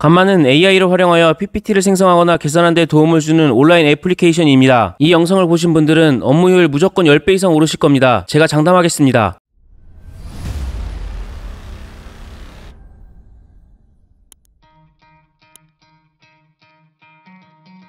간만은 AI를 활용하여 PPT를 생성하거나 계산하는 데 도움을 주는 온라인 애플리케이션입니다. 이 영상을 보신 분들은 업무 효율 무조건 10배 이상 오르실 겁니다. 제가 장담하겠습니다.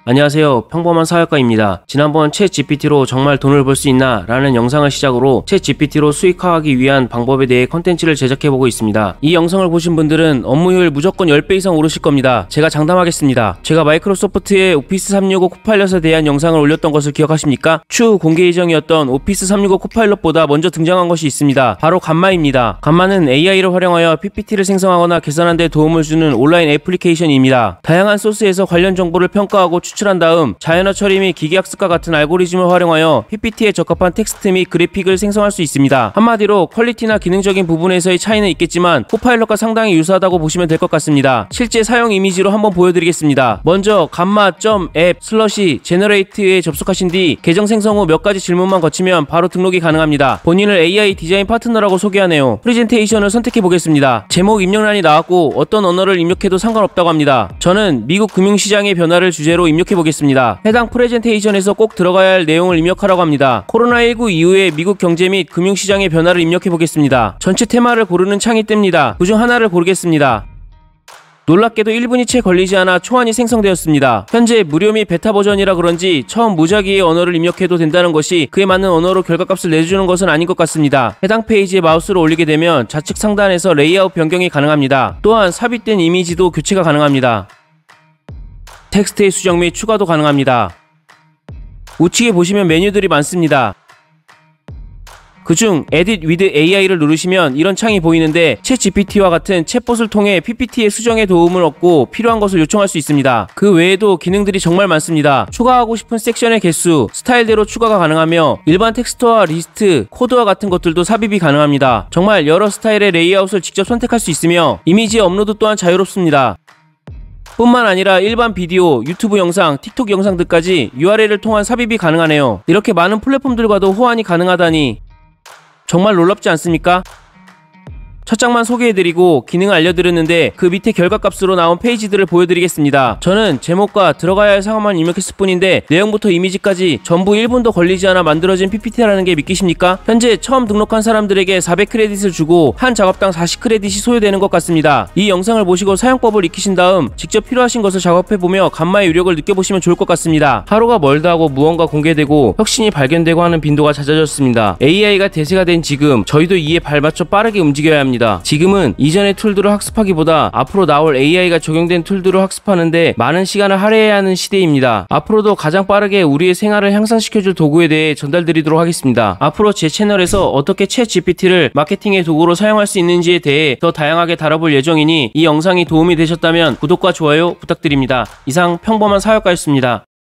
안녕하세요. 평범한 사회과입니다 지난번 채 GPT로 정말 돈을 벌 수 있나? 라는 영상을 시작으로 채 GPT로 수익화하기 위한 방법에 대해 컨텐츠를 제작해보고 있습니다. 이 영상을 보신 분들은 업무 효율 무조건 10배 이상 오르실 겁니다. 제가 장담하겠습니다. 제가 마이크로소프트의 오피스 365 코파일럿에 대한 영상을 올렸던 것을 기억하십니까? 추후 공개 예정이었던 오피스 365 코파일럿보다 먼저 등장한 것이 있습니다. 바로 간마입니다. 간마는 AI를 활용하여 PPT를 생성하거나 계산하는 데 도움을 주는 온라인 애플리케이션입니다. 다양한 소스에서 관련 정보를 평가하고 추출한 다음 자연어 처리 및 기계학습과 같은 알고리즘을 활용하여 PPT에 적합한 텍스트 및 그래픽을 생성할 수 있습니다. 한마디로 퀄리티나 기능적인 부분에서의 차이는 있겠지만 코파일럿과 상당히 유사하다고 보시면 될 것 같습니다. 실제 사용 이미지로 한번 보여드리겠습니다. 먼저 감마.app 슬러시 제너레이트에 접속하신 뒤 계정 생성 후 몇 가지 질문만 거치면 바로 등록이 가능합니다. 본인을 AI 디자인 파트너라고 소개하네요. 프리젠테이션을 선택해 보겠습니다. 제목 입력란이 나왔고 어떤 언어를 입력해도 상관없다고 합니다. 저는 미국 금융시장의 변화를 주제로 입력 입력해 보겠습니다. 해당 프레젠테이션에서 꼭 들어가야 할 내용을 입력하라고 합니다. 코로나19 이후에 미국 경제 및 금융시장의 변화를 입력해 보겠습니다. 전체 테마를 고르는 창이 뜹니다. 그 중 하나를 고르겠습니다. 놀랍게도 1분이 채 걸리지 않아 초안이 생성되었습니다. 현재 무료 및 베타 버전이라 그런지 처음 무작위의 언어를 입력해도 된다는 것이 그에 맞는 언어로 결과값을 내주는 것은 아닌 것 같습니다. 해당 페이지에 마우스를 올리게 되면 좌측 상단에서 레이아웃 변경이 가능합니다. 또한 삽입된 이미지도 교체가 가능합니다. 텍스트의 수정 및 추가도 가능합니다. 우측에 보시면 메뉴들이 많습니다. 그 중 Edit with AI를 누르시면 이런 창이 보이는데 챗 GPT와 같은 챗봇을 통해 PPT의 수정에 도움을 얻고 필요한 것을 요청할 수 있습니다. 그 외에도 기능들이 정말 많습니다. 추가하고 싶은 섹션의 개수, 스타일대로 추가가 가능하며 일반 텍스트와 리스트, 코드와 같은 것들도 삽입이 가능합니다. 정말 여러 스타일의 레이아웃을 직접 선택할 수 있으며 이미지 업로드 또한 자유롭습니다. 뿐만 아니라 일반 비디오, 유튜브 영상, 틱톡 영상 등까지 URL을 통한 삽입이 가능하네요. 이렇게 많은 플랫폼들과도 호환이 가능하다니 정말 놀랍지 않습니까? 첫 장만 소개해드리고 기능을 알려드렸는데 그 밑에 결과값으로 나온 페이지들을 보여드리겠습니다. 저는 제목과 들어가야 할 상황만 입력했을 뿐인데 내용부터 이미지까지 전부 1분도 걸리지 않아 만들어진 PPT라는 게 믿기십니까? 현재 처음 등록한 사람들에게 400크레딧을 주고 한 작업당 40크레딧이 소요되는 것 같습니다. 이 영상을 보시고 사용법을 익히신 다음 직접 필요하신 것을 작업해보며 감마의 유력을 느껴보시면 좋을 것 같습니다. 하루가 멀다 하고 무언가 공개되고 혁신이 발견되고 하는 빈도가 잦아졌습니다. AI가 대세가 된 지금 저희도 이에 발맞춰 빠르게 움직여야 합니다. 중니다 지금은 이전의 툴들을 학습하기보다 앞으로 나올 AI가 적용된 툴들을 학습하는데 많은 시간을 할애해야 하는 시대입니다. 앞으로도 가장 빠르게 우리의 생활을 향상시켜줄 도구에 대해 전달드리도록 하겠습니다. 앞으로 제 채널에서 어떻게 챗 GPT를 마케팅의 도구로 사용할 수 있는지에 대해 더 다양하게 다뤄볼 예정이니 이 영상이 도움이 되셨다면 구독과 좋아요 부탁드립니다. 이상 평범한 사역가였습니다.